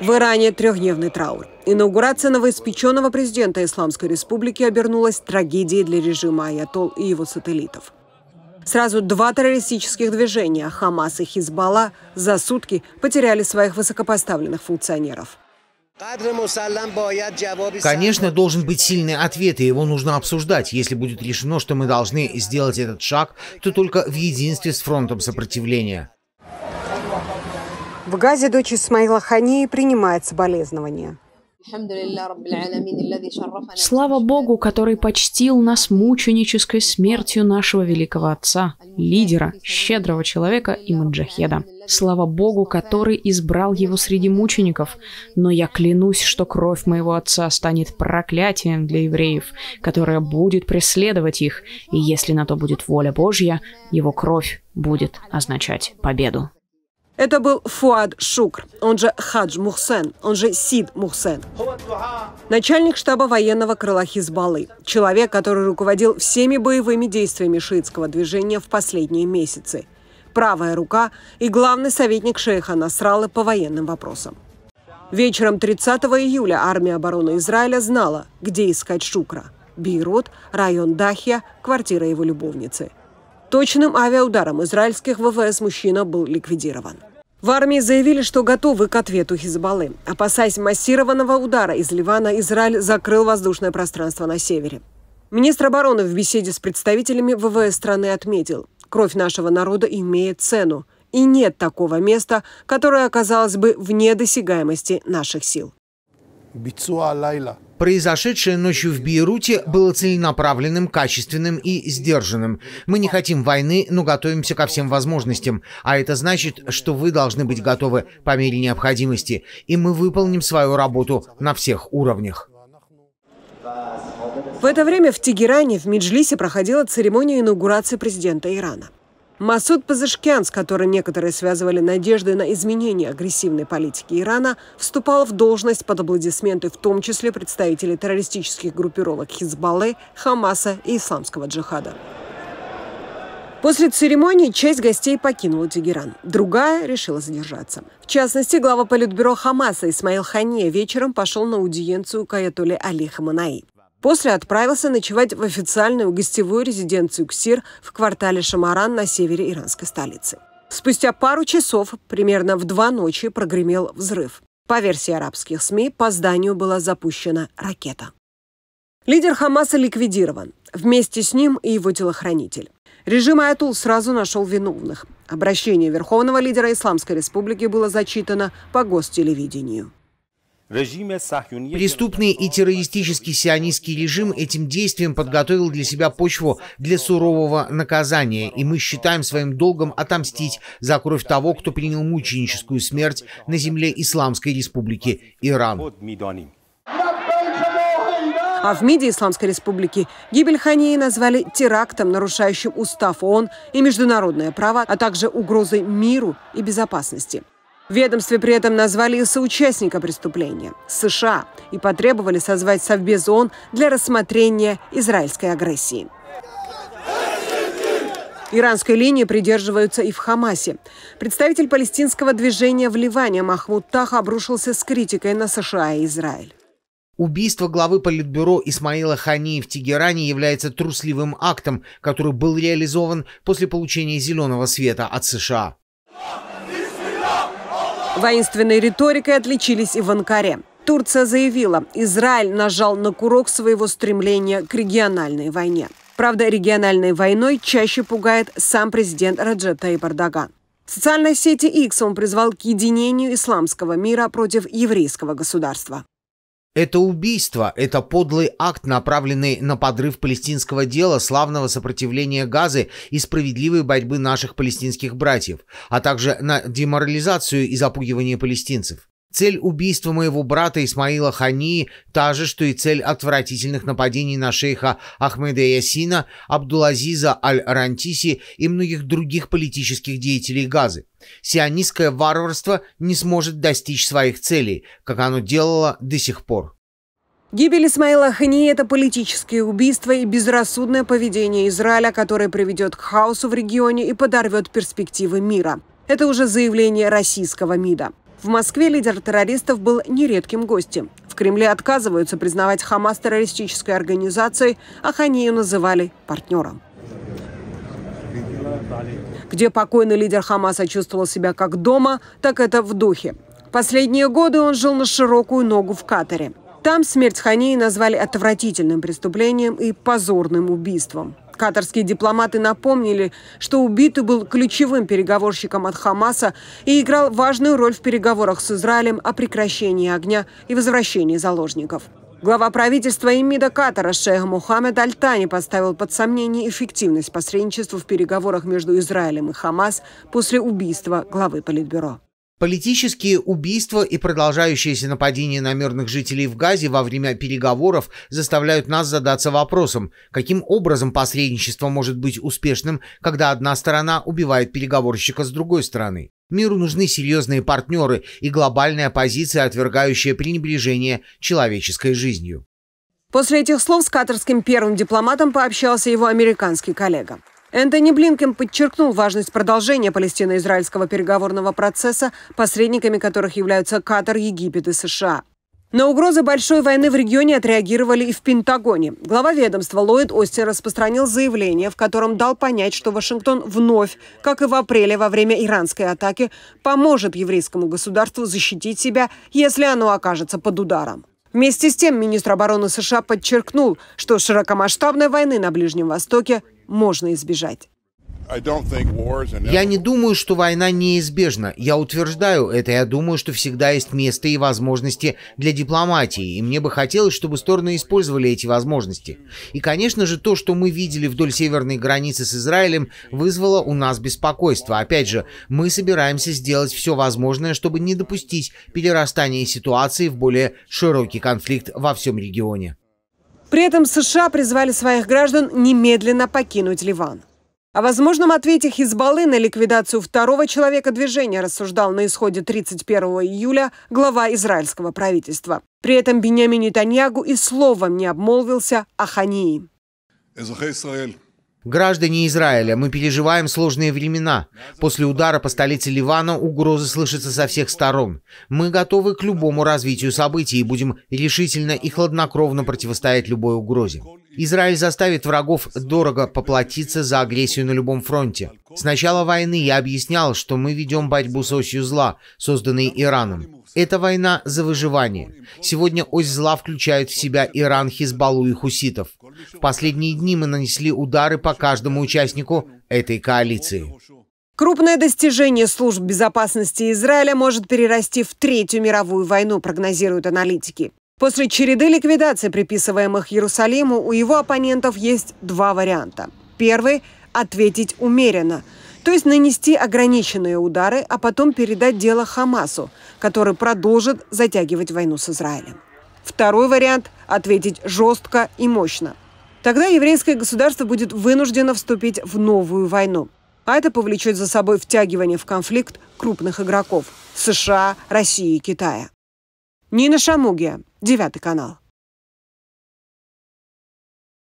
В Иране трехдневный траур. Инаугурация новоиспеченного президента Исламской Республики обернулась трагедией для режима Аятол и его сателлитов. Сразу два террористических движения – Хамас и Хизбалла – за сутки потеряли своих высокопоставленных функционеров. Конечно, должен быть сильный ответ, и его нужно обсуждать. Если будет решено, что мы должны сделать этот шаг, то только в единстве с фронтом сопротивления. В Газе дочь Исмаила Хани принимает соболезнования. Слава Богу, который почтил нас мученической смертью нашего великого отца, лидера, щедрого человека и маджахеда. Слава Богу, который избрал его среди мучеников. Но я клянусь, что кровь моего отца станет проклятием для евреев, которое будет преследовать их, и если на то будет воля Божья, его кровь будет означать победу. Это был Фуад Шукр, он же Хадж Мухсен, он же Сид Мухсен. Начальник штаба военного крыла Хизбаллы. Человек, который руководил всеми боевыми действиями шиитского движения в последние месяцы. Правая рука и главный советник шейха Насралы по военным вопросам. Вечером 30 июля армия обороны Израиля знала, где искать Шукра. Бейрут, район Дахия, квартира его любовницы – Точным авиаударом израильских ВВС мужчина был ликвидирован. В армии заявили, что готовы к ответу Хизбаллы. Опасаясь массированного удара из Ливана, Израиль закрыл воздушное пространство на севере. Министр обороны в беседе с представителями ВВС страны отметил, кровь нашего народа имеет цену, и нет такого места, которое оказалось бы вне досягаемости наших сил. Произошедшее ночью в Бейруте было целенаправленным, качественным и сдержанным. Мы не хотим войны, но готовимся ко всем возможностям. А это значит, что вы должны быть готовы по мере необходимости. И мы выполним свою работу на всех уровнях. В это время в Тегеране в Меджлисе проходила церемония инаугурации президента Ирана. Масуд Пазышкян, с которым некоторые связывали надежды на изменение агрессивной политики Ирана, вступал в должность под аплодисменты в том числе представителей террористических группировок Хизбаллы, Хамаса и исламского джихада. После церемонии часть гостей покинула Тегеран, другая решила задержаться. В частности, глава политбюро Хамаса Исмаил Хане вечером пошел на аудиенцию к аятоле Али Хаманаи. После отправился ночевать в официальную гостевую резиденцию КСИР в квартале Шамаран на севере иранской столицы. Спустя пару часов, примерно в два ночи, прогремел взрыв. По версии арабских СМИ, по зданию была запущена ракета. Лидер Хамаса ликвидирован. Вместе с ним и его телохранитель. Режим Аятул сразу нашел виновных. Обращение верховного лидера Исламской республики было зачитано по гостелевидению. Преступный и террористический сионистский режим этим действием подготовил для себя почву для сурового наказания, и мы считаем своим долгом отомстить за кровь того, кто принял мученическую смерть на земле Исламской Республики Иран. А в МИДе Исламской Республики гибель Хании назвали терактом, нарушающим устав ООН и международное право, а также угрозой миру и безопасности ведомстве при этом назвали соучастника преступления – США, и потребовали созвать Совбез ООН для рассмотрения израильской агрессии. Иранской линии придерживаются и в Хамасе. Представитель палестинского движения в Ливане Махмуд Тах обрушился с критикой на США и Израиль. Убийство главы Политбюро Исмаила Хании в Тегеране является трусливым актом, который был реализован после получения зеленого света от США. Воинственной риторикой отличились и в Анкаре. Турция заявила, Израиль нажал на курок своего стремления к региональной войне. Правда, региональной войной чаще пугает сам президент Раджеп Таип Эрдоган. В социальной сети X он призвал к единению исламского мира против еврейского государства. Это убийство, это подлый акт, направленный на подрыв палестинского дела, славного сопротивления Газы и справедливой борьбы наших палестинских братьев, а также на деморализацию и запугивание палестинцев. Цель убийства моего брата Исмаила Хани та же, что и цель отвратительных нападений на шейха Ахмеда Ясина, Абдулазиза Аль-Рантиси и многих других политических деятелей Газы. Сионистское варварство не сможет достичь своих целей, как оно делало до сих пор. Гибель Исмаила Хани – это политические убийства и безрассудное поведение Израиля, которое приведет к хаосу в регионе и подорвет перспективы мира. Это уже заявление российского МИДа. В Москве лидер террористов был нередким гостем. В Кремле отказываются признавать Хамас террористической организацией, а Ханию называли партнером. Где покойный лидер Хамаса чувствовал себя как дома, так это в духе. Последние годы он жил на широкую ногу в Катаре. Там смерть Хании назвали отвратительным преступлением и позорным убийством. Катарские дипломаты напомнили, что убитый был ключевым переговорщиком от Хамаса и играл важную роль в переговорах с Израилем о прекращении огня и возвращении заложников. Глава правительства и МИДа Катара Шех Мухаммед Аль-Тани поставил под сомнение эффективность посредничества в переговорах между Израилем и Хамас после убийства главы Политбюро. Политические убийства и продолжающиеся нападения на мирных жителей в Газе во время переговоров заставляют нас задаться вопросом, каким образом посредничество может быть успешным, когда одна сторона убивает переговорщика с другой стороны. Миру нужны серьезные партнеры и глобальная позиция, отвергающая пренебрежение человеческой жизнью. После этих слов с катарским первым дипломатом пообщался его американский коллега. Энтони Блинкен подчеркнул важность продолжения палестино-израильского переговорного процесса, посредниками которых являются Катар, Египет и США. На угрозы большой войны в регионе отреагировали и в Пентагоне. Глава ведомства Ллойд Остин распространил заявление, в котором дал понять, что Вашингтон вновь, как и в апреле во время иранской атаки, поможет еврейскому государству защитить себя, если оно окажется под ударом. Вместе с тем министр обороны США подчеркнул, что широкомасштабной войны на Ближнем Востоке можно избежать. Я не думаю, что война неизбежна. Я утверждаю это. Я думаю, что всегда есть место и возможности для дипломатии. И мне бы хотелось, чтобы стороны использовали эти возможности. И, конечно же, то, что мы видели вдоль северной границы с Израилем, вызвало у нас беспокойство. Опять же, мы собираемся сделать все возможное, чтобы не допустить перерастания ситуации в более широкий конфликт во всем регионе. При этом США призвали своих граждан немедленно покинуть Ливан. О возможном ответе Хизбаллы на ликвидацию второго человека движения рассуждал на исходе 31 июля глава израильского правительства. При этом Бенямин Таньягу и словом не обмолвился о Хании. Израиль Граждане Израиля, мы переживаем сложные времена. После удара по столице Ливана угрозы слышатся со всех сторон. Мы готовы к любому развитию событий и будем решительно и хладнокровно противостоять любой угрозе. Израиль заставит врагов дорого поплатиться за агрессию на любом фронте. С начала войны я объяснял, что мы ведем борьбу с осью зла, созданной Ираном. Это война за выживание. Сегодня ось зла включает в себя Иран, Хизбаллу и хуситов. В последние дни мы нанесли удары по каждому участнику этой коалиции. Крупное достижение служб безопасности Израиля может перерасти в Третью мировую войну, прогнозируют аналитики. После череды ликвидаций, приписываемых Иерусалиму, у его оппонентов есть два варианта. Первый – ответить умеренно, то есть нанести ограниченные удары, а потом передать дело Хамасу, который продолжит затягивать войну с Израилем. Второй вариант – ответить жестко и мощно – Тогда еврейское государство будет вынуждено вступить в новую войну. А это повлечет за собой втягивание в конфликт крупных игроков – США, России и Китая. Нина Шамугия, Девятый канал.